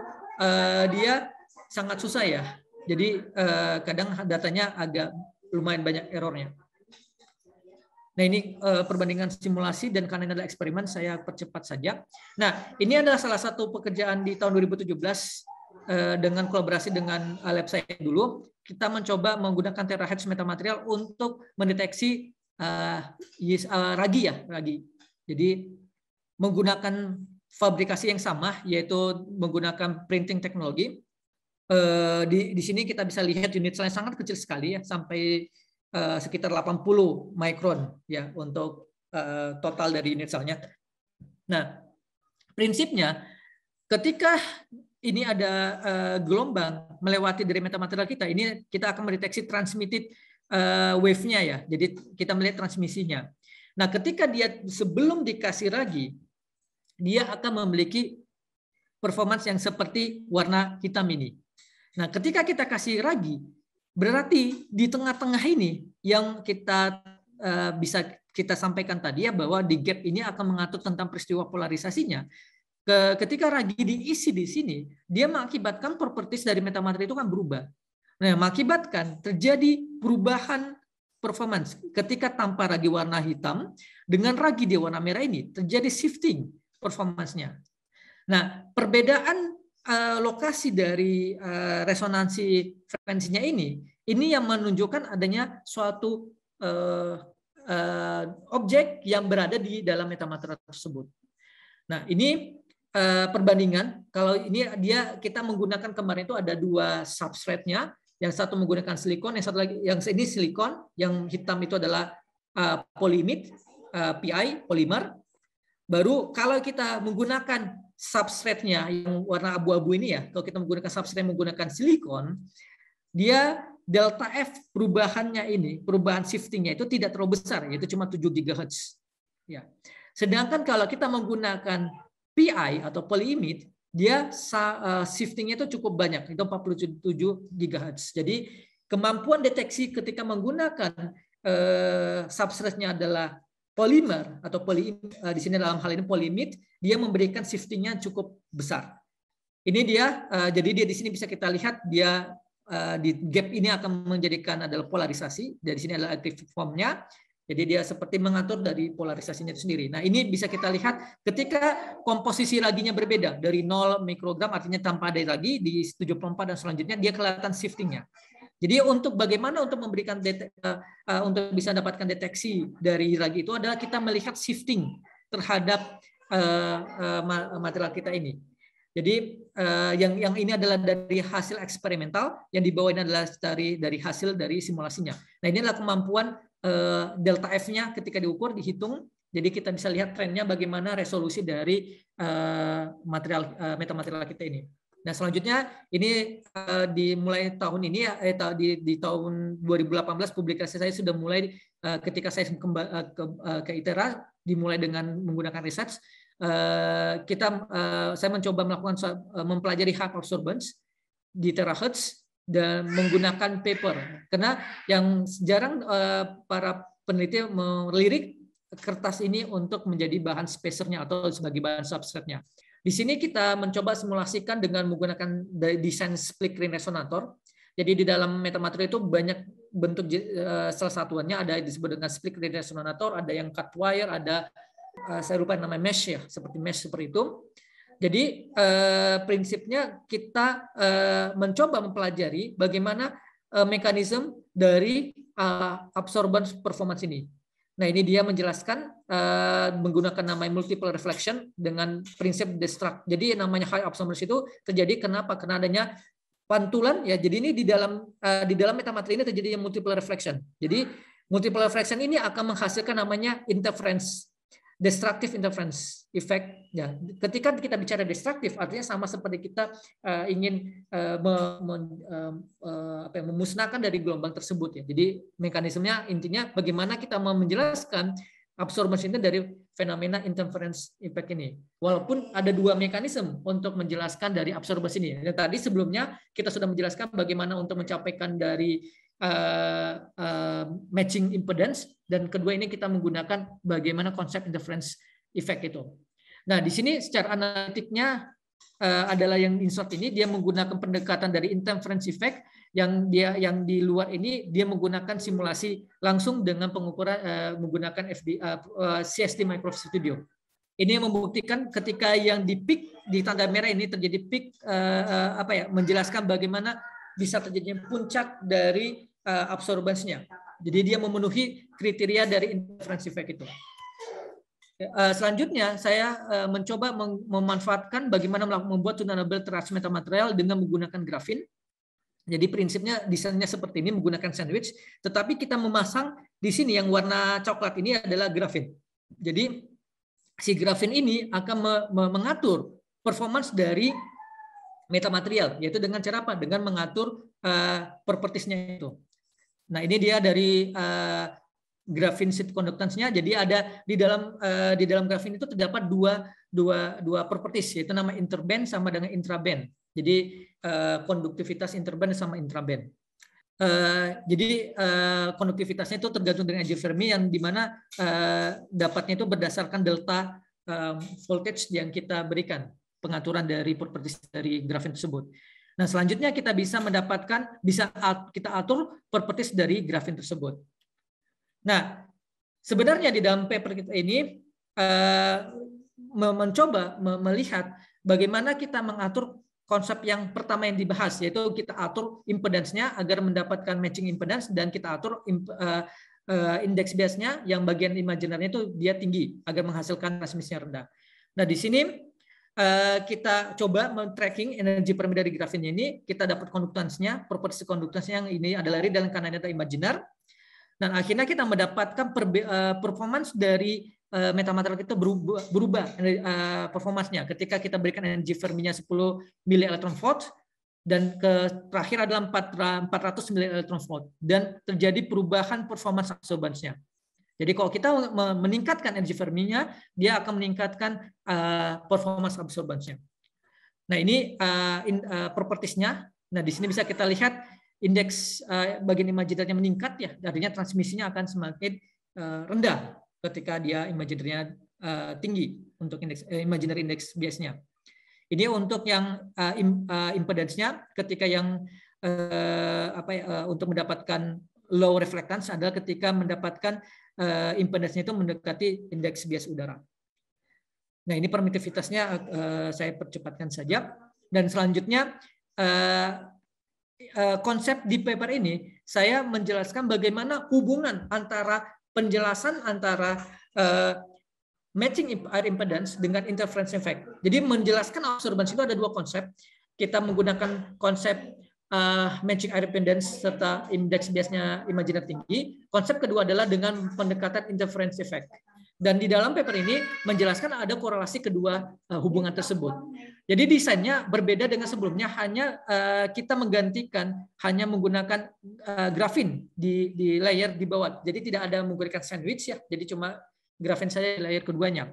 dia sangat susah ya. Jadi eh, kadang datanya agak lumayan banyak errornya. Nah ini eh, perbandingan simulasi dan karena ini adalah eksperimen saya percepat saja. Nah ini adalah salah satu pekerjaan di tahun 2017 eh, dengan kolaborasi dengan lab saya dulu. Kita mencoba menggunakan terahertz metamaterial untuk mendeteksi ragi ya ragi. Jadi menggunakan fabrikasi yang sama yaitu menggunakan printing teknologi Eh, di, di sini kita bisa lihat unit size sangat kecil sekali ya sampai uh, sekitar 80 mikron ya untuk uh, total dari unit selnya. Nah, prinsipnya ketika ini ada uh, gelombang melewati dari metamaterial kita, ini kita akan mendeteksi transmitted uh, wave-nya ya. Jadi kita melihat transmisinya. Nah, ketika dia sebelum dikasih lagi dia akan memiliki performance yang seperti warna hitam ini. Nah, ketika kita kasih ragi, berarti di tengah-tengah ini yang kita uh, bisa kita sampaikan tadi ya bahwa di gap ini akan mengatur tentang peristiwa polarisasinya. Ketika ragi diisi di sini, dia mengakibatkan properties dari metamateri itu kan berubah. Nah, mengakibatkan terjadi perubahan performance. Ketika tanpa ragi warna hitam dengan ragi di warna merah ini terjadi shifting performance-nya. Nah, perbedaan Eh, lokasi dari eh, resonansi frekuensinya ini, ini yang menunjukkan adanya suatu eh, objek yang berada di dalam metamaterial tersebut. Nah, ini perbandingan. Kalau ini dia kita menggunakan kemarin itu ada dua substrate-nya. Yang satu menggunakan silikon, yang satu lagi yang ini silikon, yang hitam itu adalah polimid, PI, polimer. Baru kalau kita menggunakan substratnya yang warna abu-abu ini ya, kalau kita menggunakan substrat menggunakan silikon, dia delta F perubahannya ini, perubahan shiftingnya itu tidak terlalu besar, yaitu cuma 7 GHz. Ya. Sedangkan kalau kita menggunakan PI atau polyimid, dia eh, shiftingnya itu cukup banyak, itu 47 GHz. Jadi kemampuan deteksi ketika menggunakan eh, substratnya adalah Polymer atau poli eh, di sini dalam hal ini polimid, dia memberikan shiftingnya cukup besar. Ini dia, eh, jadi dia di sini bisa kita lihat dia eh, di gap ini akan menjadikan adalah polarisasi. Dari sini adalah active formnya. Jadi dia seperti mengatur dari polarisasinya itu sendiri. Nah ini bisa kita lihat ketika komposisi raginya berbeda dari 0 mikrogram artinya tanpa ada lagi di 74 dan selanjutnya dia kelihatan shiftingnya. Jadi untuk bagaimana untuk memberikan detek, uh, eh, eh, untuk bisa dapatkan deteksi dari ragi itu adalah kita melihat shifting terhadap uh, uh, material kita ini. Jadi uh, yang yang ini adalah dari hasil eksperimental, yang di ini adalah dari dari hasil dari simulasinya. Nah ini adalah kemampuan uh, delta F-nya ketika diukur dihitung. Jadi kita bisa lihat trennya bagaimana resolusi dari uh, material uh, metamaterial kita ini. Nah, selanjutnya ini uh, eh, dimulai tahun ini ya, eh di, di tahun 2018 publikasi saya sudah mulai uh, ketika saya kembali uh, eh, ke, uh, ke ITERA dimulai dengan menggunakan riset uh, kita uh, saya mencoba melakukan uh, mempelajari hard absorbance di terahertz dan menggunakan paper. Karena yang jarang uh, para peneliti melirik kertas ini untuk menjadi bahan spacernya atau sebagai bahan substratnya. Di sini kita mencoba simulasikan dengan menggunakan desain split ring resonator. Jadi di dalam metamaterial itu banyak bentuk eh, salah satuannya ada disebut dengan split ring resonator, ada yang cut wire, ada eh, saya lupa namanya mesh ya, seperti mesh seperti itu. Jadi eh, prinsipnya kita mencoba mempelajari bagaimana mekanisme dari absorbance performance ini. Nah, ini dia menjelaskan uh, menggunakan nama multiple reflection dengan prinsip destruct. Jadi namanya high absorption itu terjadi kenapa? Karena adanya pantulan ya. Jadi ini di dalam uh, di dalam metamateri ini terjadi multiple reflection. Jadi multiple reflection ini akan menghasilkan namanya interference destructive interference effect. Ya, ketika kita bicara destructive, artinya sama seperti kita uh, ingin uh, me, me, uh, apa ya, memusnahkan dari gelombang tersebut. Ya, jadi mekanismenya intinya bagaimana kita mau menjelaskan ini dari fenomena interference impact ini. Walaupun ada dua mekanisme untuk menjelaskan dari absorbensi ini. Dan tadi sebelumnya kita sudah menjelaskan bagaimana untuk mencapaikan dari uh, uh, matching impedance dan kedua ini kita menggunakan bagaimana konsep interference effect itu. Nah, di sini secara analitiknya uh, adalah yang insert ini dia menggunakan pendekatan dari interference effect yang dia yang di luar ini dia menggunakan simulasi langsung dengan pengukuran uh, menggunakan FD, uh, CST Microsoft Studio. Ini membuktikan ketika yang di peak di tanda merah ini terjadi peak uh, uh, apa ya menjelaskan bagaimana bisa terjadinya puncak dari Eh, absorbansinya. Jadi dia memenuhi kriteria dari interference effect itu. Eh, selanjutnya, saya eh, mencoba memanfaatkan bagaimana membuat tunable transmitter material dengan menggunakan grafin. Jadi prinsipnya desainnya seperti ini menggunakan sandwich, tetapi kita memasang di sini yang warna coklat ini adalah grafin. Jadi si grafin ini akan mengatur performance dari metamaterial, yaitu dengan cara apa? Dengan mengatur uh, propertiesnya itu. Nah ini dia dari uh, grafin seat conductance-nya. Jadi ada di dalam uh, di dalam grafin itu terdapat dua dua dua properties yaitu nama interband sama dengan intraband. Jadi uh, konduktivitas interband sama intraband. Uh, jadi uh, konduktivitasnya itu tergantung dengan energi Fermi yang dimana uh, dapatnya itu berdasarkan delta uh, voltage yang kita berikan pengaturan dari properties dari grafin tersebut. Nah, selanjutnya kita bisa mendapatkan bisa kita atur properties dari grafin tersebut. Nah, sebenarnya di dalam paper kita ini eh, mencoba melihat bagaimana kita mengatur konsep yang pertama yang dibahas yaitu kita atur impedansnya agar mendapatkan matching impedance dan kita atur eh, eh indeks biasnya yang bagian imajinernya itu dia tinggi agar menghasilkan transmisinya rendah. Nah di sini Eh, kita coba men-tracking energi permit dari grafin ini, kita dapat konduktansnya, properti konduktansnya yang ini adalah real dan data imajiner. Dan akhirnya kita mendapatkan eh, performance dari eh, metamaterial kita berubah, berubah performansnya ketika kita berikan energi Fermi-nya 10 mili elektron volt dan ke terakhir adalah 400 mili elektron volt dan terjadi perubahan performa nya jadi kalau kita meningkatkan energi Ferminya, dia akan meningkatkan uh, eh, absorbansnya. Nah ini uh, in, eh, Nah di sini bisa kita lihat indeks bagian imajinernya meningkat ya, artinya transmisinya akan semakin rendah ketika dia imajinernya tinggi untuk indeks uh, indeks biasnya. Ini untuk yang uh, im, impedansnya ketika yang apa ya, untuk mendapatkan low reflectance adalah ketika mendapatkan uh, eh, impedansnya itu mendekati indeks bias udara. Nah, ini permitivitasnya uh, saya percepatkan saja. Dan selanjutnya uh, uh, konsep di paper ini saya menjelaskan bagaimana hubungan antara penjelasan antara uh, matching air impedance dengan interference effect. Jadi menjelaskan observance itu ada dua konsep. Kita menggunakan konsep uh, eh, matching independence serta indeks biasnya imajiner tinggi. Konsep kedua adalah dengan pendekatan interference effect. Dan di dalam paper ini menjelaskan ada korelasi kedua eh, hubungan tersebut. Jadi desainnya berbeda dengan sebelumnya, hanya eh, kita menggantikan hanya menggunakan uh, grafin di, di layer di bawah. Jadi tidak ada menggunakan sandwich ya, jadi cuma grafin saja di layer keduanya.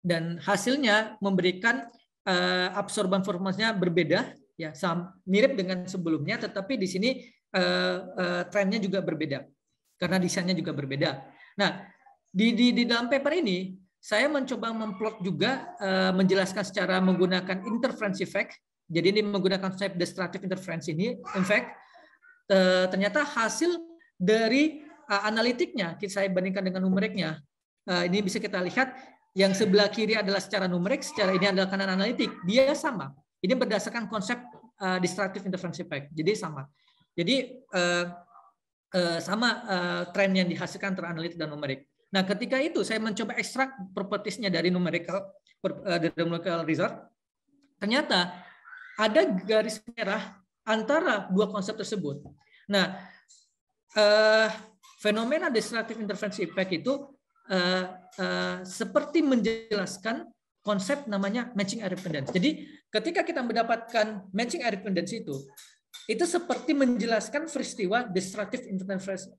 Dan hasilnya memberikan uh, absorban berbeda ya mirip dengan sebelumnya tetapi di sini eh, eh, trennya juga berbeda karena desainnya juga berbeda. Nah, di di di dalam paper ini saya mencoba memplot juga eh, menjelaskan secara menggunakan interference effect. Jadi ini menggunakan type destructive interference ini in fact eh, ternyata hasil dari eh, analitiknya saya bandingkan dengan numeriknya. Eh, ini bisa kita lihat yang sebelah kiri adalah secara numerik, secara ini adalah kanan analitik. Dia sama ini berdasarkan konsep uh, eh, distractive interference effect. Jadi sama. Jadi uh, uh, sama uh, tren yang dihasilkan teranalit dan numerik. Nah, ketika itu saya mencoba ekstrak propertiesnya dari numerical uh, dari numerical result, ternyata ada garis merah antara dua konsep tersebut. Nah, uh, fenomena distractive interference effect itu uh, uh, seperti menjelaskan konsep namanya matching air dependence. Jadi ketika kita mendapatkan matching air dependence itu, itu seperti menjelaskan peristiwa destructive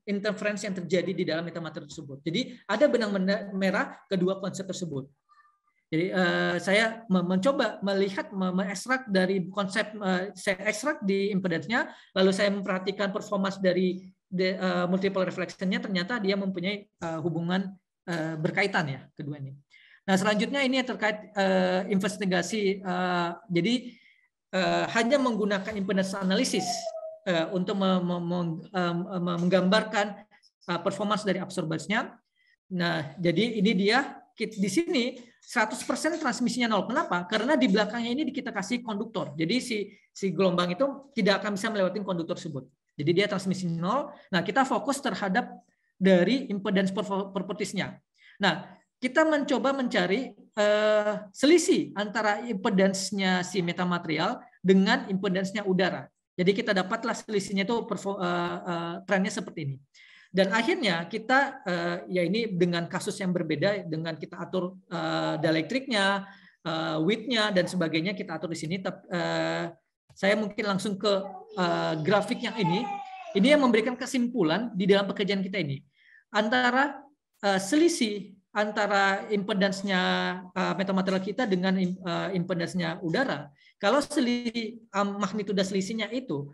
interference yang terjadi di dalam metamateri tersebut. Jadi ada benang merah kedua konsep tersebut. Jadi uh, saya mencoba melihat mengekstrak dari konsep uh, saya ekstrak di impedance-nya, lalu saya memperhatikan performa dari de, uh, multiple reflection-nya ternyata dia mempunyai uh, hubungan uh, berkaitan ya kedua ini. Nah selanjutnya ini terkait uh, investigasi. Uh, jadi uh, hanya menggunakan impedance analisis uh, untuk mem- mem- menggambarkan uh, performance dari absorbersnya Nah jadi ini dia di sini 100% transmisinya nol. Kenapa? Karena di belakangnya ini kita kasih konduktor. Jadi si si gelombang itu tidak akan bisa melewati konduktor tersebut. Jadi dia transmisi nol. Nah, kita fokus terhadap dari impedance propertiesnya. Nah, kita mencoba mencari uh, selisih antara impedansnya si metamaterial dengan impedansnya udara. Jadi kita dapatlah selisihnya itu uh, eh, uh, eh, trennya seperti ini. Dan akhirnya kita uh, ya ini dengan kasus yang berbeda dengan kita atur uh, dielektriknya, uh, width-nya dan sebagainya kita atur di sini. Uh, saya mungkin langsung ke uh, grafik yang ini. Ini yang memberikan kesimpulan di dalam pekerjaan kita ini antara selisih antara impedansnya uh, eh, metamaterial kita dengan eh, impedansnya udara, kalau selisih eh, magnitudo selisihnya itu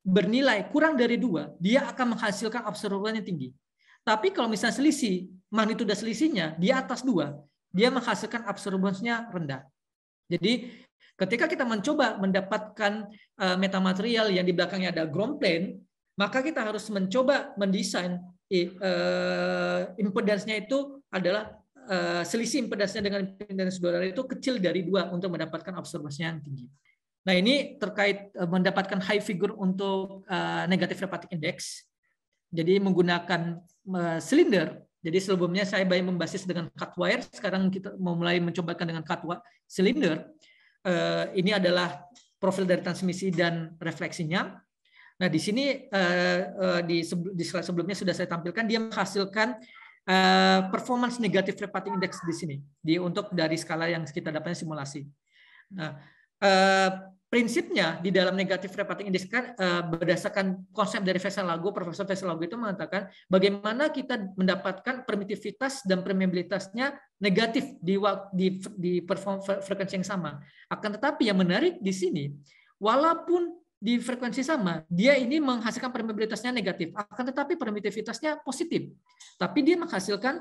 bernilai kurang dari dua, dia akan menghasilkan absorbernya tinggi. Tapi kalau misalnya selisih magnitudo selisihnya di atas dua, dia menghasilkan absorbernya rendah. Jadi ketika kita mencoba mendapatkan uh, metamaterial yang di belakangnya ada ground plane, maka kita harus mencoba mendesain uh, eh, impedansnya itu adalah uh, selisih impedansnya dengan impedans saudara itu kecil dari dua untuk mendapatkan observasinya yang tinggi. Nah ini terkait uh, mendapatkan high figure untuk uh, negatif repatic index. Jadi menggunakan uh, silinder. Jadi sebelumnya saya banyak membasis dengan cut wire. Sekarang kita mau mulai mencobakan dengan cut wire silinder. Uh, ini adalah profil dari transmisi dan refleksinya. Nah, di sini eh, eh, di, slide sebelumnya sudah saya tampilkan dia menghasilkan eh, performance negatif reparting index di sini di untuk dari skala yang kita dapatkan simulasi. Nah, prinsipnya di dalam negatif reparting index kan berdasarkan konsep dari Faisal Lago, Profesor Faisal Lago itu mengatakan bagaimana kita mendapatkan permitivitas dan permeabilitasnya negatif di di di perform frekuensi yang sama. Akan tetapi yang menarik di sini walaupun di frekuensi sama, dia ini menghasilkan permeabilitasnya negatif, akan tetapi permeabilitasnya positif. Tapi dia menghasilkan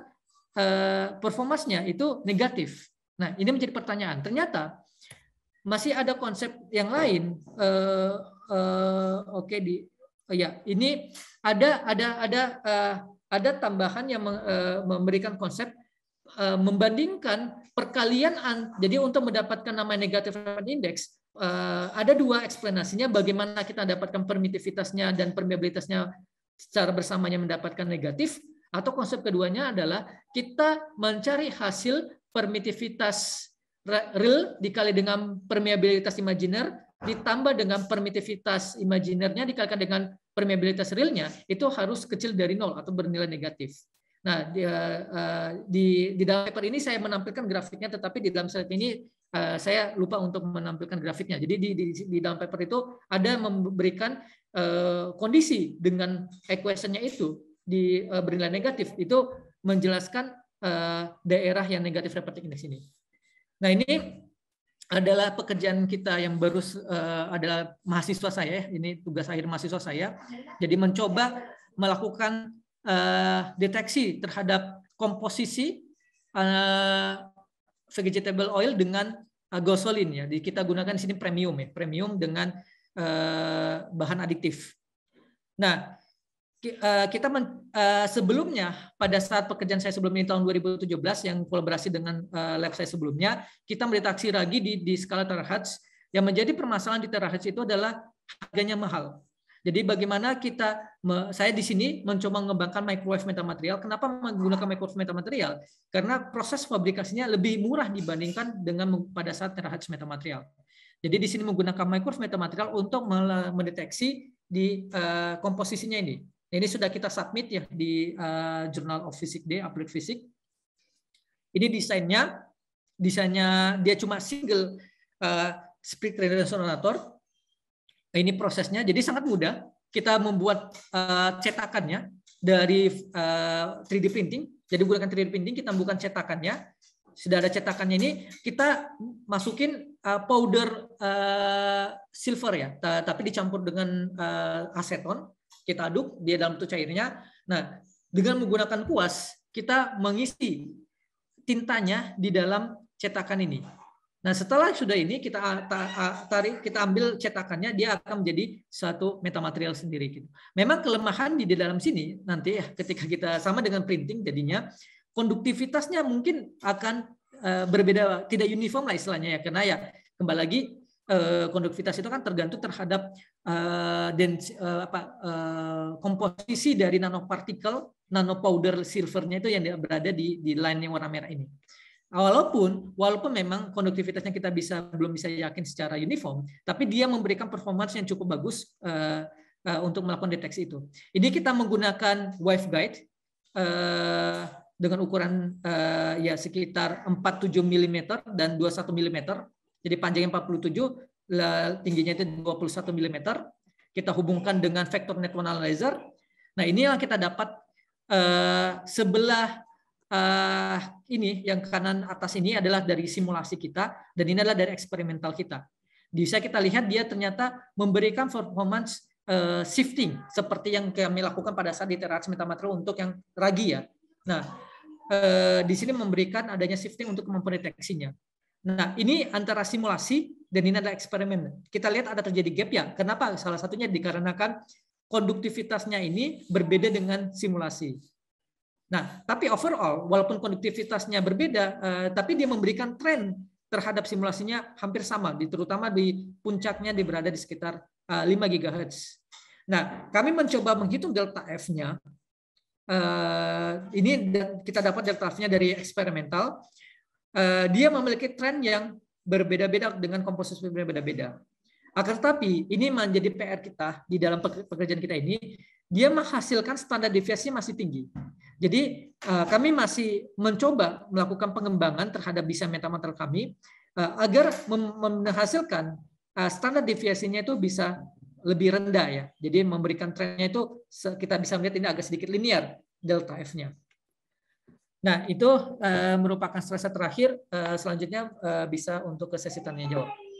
eh, performasnya itu negatif. Nah, ini menjadi pertanyaan. Ternyata masih ada konsep yang lain. Eh, eh, Oke okay, di, oh ya ini ada ada ada eh, ada tambahan yang eh, memberikan konsep eh, membandingkan perkalian jadi untuk mendapatkan nama negatif indeks index Eh, ada dua eksplanasinya bagaimana kita dapatkan permitivitasnya dan permeabilitasnya secara bersamanya mendapatkan negatif atau konsep keduanya adalah kita mencari hasil permitivitas real dikali dengan permeabilitas imajiner ditambah dengan permitivitas imajinernya dikalikan dengan permeabilitas realnya itu harus kecil dari nol atau bernilai negatif. Nah di, eh, eh, di di dalam paper ini saya menampilkan grafiknya, tetapi di dalam slide ini Eh, saya lupa untuk menampilkan grafiknya. Jadi di, di, di dalam paper itu ada memberikan eh, kondisi dengan equationnya itu di uh, bernilai negatif itu menjelaskan daerah yang negatif reparting index ini. Nah ini adalah pekerjaan kita yang baru uh, adalah mahasiswa saya. Ya. Ini tugas akhir mahasiswa saya. Jadi mencoba melakukan uh, deteksi terhadap komposisi uh, vegetable oil dengan uh, ya. Jadi kita gunakan di sini premium ya, premium dengan uh, bahan adiktif. Nah, uh, kita men, uh, sebelumnya pada saat pekerjaan saya sebelumnya di tahun 2017 yang kolaborasi dengan uh, lab saya sebelumnya, kita mendeteksi ragi di di skala terahertz yang menjadi permasalahan di terahertz itu adalah harganya mahal. Jadi bagaimana kita saya di sini mencoba mengembangkan microwave metamaterial. Kenapa menggunakan microwave metamaterial? Karena proses fabrikasinya lebih murah dibandingkan dengan pada saat terhadap metamaterial. Jadi di sini menggunakan microwave metamaterial untuk mendeteksi di eh, komposisinya ini. Ini sudah kita submit ya di eh, Journal of Physics Day, Applied Physics. Ini desainnya, desainnya dia cuma single uh, split resonator ini prosesnya, jadi sangat mudah. Kita membuat uh, cetakannya dari uh, eh, 3D printing. Jadi gunakan 3D printing, kita bukan cetakannya. Sudah ada cetakannya ini, kita masukin uh, powder uh, silver ya, tapi dicampur dengan uh, aseton. Kita aduk, dia dalam tuh cairnya. Nah, dengan menggunakan kuas, kita mengisi tintanya di dalam cetakan ini. Nah, setelah sudah ini kita ah, ah, tarik kita ambil cetakannya dia akan menjadi suatu metamaterial sendiri gitu. Memang kelemahan di dalam sini nanti ya ketika kita sama dengan printing jadinya konduktivitasnya mungkin akan eh, berbeda tidak uniform lah istilahnya ya karena ya kembali lagi eh, konduktivitas itu kan tergantung terhadap eh, apa komposisi dari nanopartikel nanopowder silvernya itu yang berada di di line yang warna merah ini. Walaupun walaupun memang konduktivitasnya kita bisa belum bisa yakin secara uniform, tapi dia memberikan performance yang cukup bagus uh, uh, untuk melakukan deteksi itu. Ini kita menggunakan waveguide uh, eh, dengan ukuran uh, ya sekitar 47 mm dan 21 mm. Jadi panjangnya 47, tingginya itu 21 mm. Kita hubungkan dengan vector network analyzer. Nah, ini yang kita dapat uh, sebelah uh, ini yang kanan atas ini adalah dari simulasi kita dan ini adalah dari eksperimental kita. Bisa kita lihat dia ternyata memberikan performance eh, shifting seperti yang kami lakukan pada saat di teras metamatro untuk yang ragi ya. Nah, eh, di sini memberikan adanya shifting untuk memperdeteksinya. Nah, ini antara simulasi dan ini adalah eksperimen. Kita lihat ada terjadi gap ya. Kenapa? Salah satunya dikarenakan konduktivitasnya ini berbeda dengan simulasi. Nah, tapi overall, walaupun konduktivitasnya berbeda, eh, tapi dia memberikan tren terhadap simulasinya hampir sama, terutama di puncaknya di berada di sekitar eh, 5 GHz. Nah, kami mencoba menghitung delta F-nya. Eh, ini kita dapat delta F-nya dari eksperimental. Eh, dia memiliki tren yang berbeda-beda dengan komposisi berbeda-beda. Akan tetapi ini menjadi PR kita di dalam pekerjaan kita ini, dia menghasilkan standar deviasi masih tinggi. Jadi eh, kami masih mencoba melakukan pengembangan terhadap bisa metamaterial kami eh, agar menghasilkan eh, standar deviasinya itu bisa lebih rendah ya. Jadi memberikan trennya itu kita bisa melihat ini agak sedikit linear delta F-nya. Nah, itu merupakan selesai terakhir. selanjutnya bisa untuk ke sesi tanya jawab.